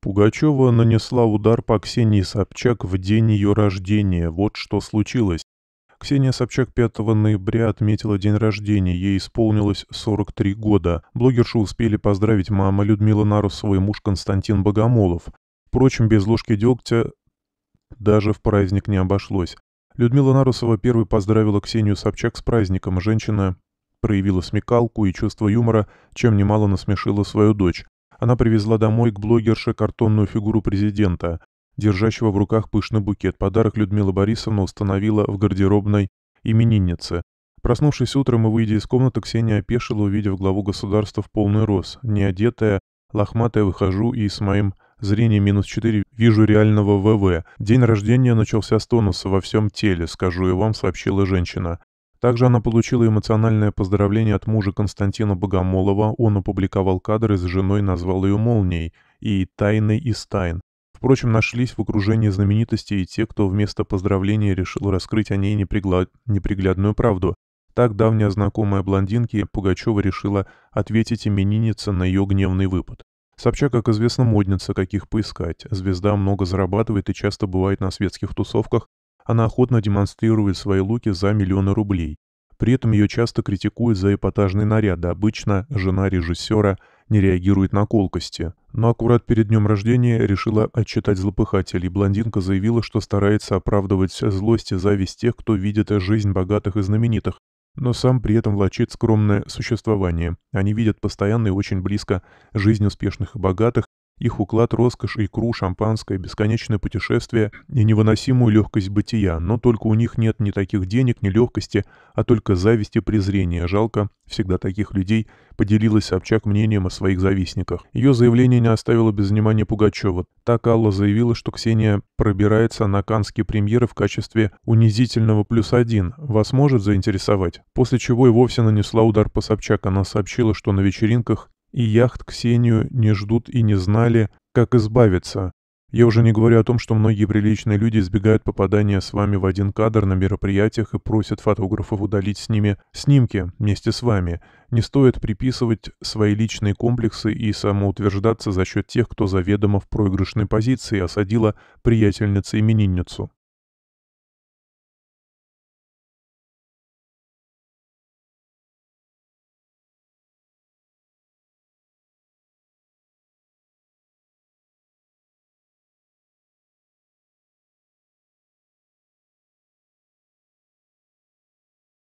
Пугачева нанесла удар по Ксении Собчак в день ее рождения. Вот что случилось. Ксения Собчак 5 ноября отметила день рождения, ей исполнилось 43 года. Блогершу успели поздравить мама Людмила Нарусова и муж Константин Богомолов. Впрочем, без ложки дегтя даже в праздник не обошлось. Людмила Нарусова первой поздравила Ксению Собчак с праздником. Женщина проявила смекалку и чувство юмора, чем немало насмешила свою дочь. Она привезла домой к блогерше картонную фигуру президента, держащего в руках пышный букет. Подарок Людмила Борисовна установила в гардеробной имениннице. Проснувшись утром и выйдя из комнаты, Ксения опешила, увидев главу государства в полный рост. Не одетая, лохматая выхожу и с моим зрением минус четыре вижу реального ВВ. День рождения начался с тонуса во всем теле, скажу я вам, сообщила женщина. Также она получила эмоциональное поздравление от мужа Константина Богомолова, он опубликовал кадры с женой, назвал ее «Молнией» и «Тайной из тайн». Впрочем, нашлись в окружении знаменитостей и те, кто вместо поздравления решил раскрыть о ней непригла... неприглядную правду. Так давняя знакомая блондинки Пугачева решила ответить имениннице на ее гневный выпад. Собчак, как известно, модница, каких поискать. Звезда много зарабатывает и часто бывает на светских тусовках, она охотно демонстрирует свои луки за миллионы рублей. При этом ее часто критикуют за эпатажный наряд, а обычно жена режиссера не реагирует на колкости. Но аккурат перед днем рождения решила отчитать злопыхателей. Блондинка заявила, что старается оправдывать злость и зависть тех, кто видит жизнь богатых и знаменитых, но сам при этом влачит скромное существование. Они видят постоянно и очень близко жизнь успешных и богатых, их уклад роскошь, икру, шампанское, бесконечное путешествие и невыносимую легкость бытия, но только у них нет ни таких денег, ни легкости, а только зависти и презрение. Жалко, всегда таких людей, поделилась Собчак мнением о своих завистниках. Ее заявление не оставило без внимания Пугачева. Так Алла заявила, что Ксения пробирается на канские премьеры в качестве унизительного плюс один. Вас может заинтересовать? После чего и вовсе нанесла удар по Собчак. Она сообщила, что на вечеринках и яхт Ксению не ждут и не знали, как избавиться. Я уже не говорю о том, что многие приличные люди избегают попадания с вами в один кадр на мероприятиях и просят фотографов удалить с ними снимки вместе с вами. Не стоит приписывать свои личные комплексы и самоутверждаться за счет тех, кто заведомо в проигрышной позиции осадила приятельницу-именинницу.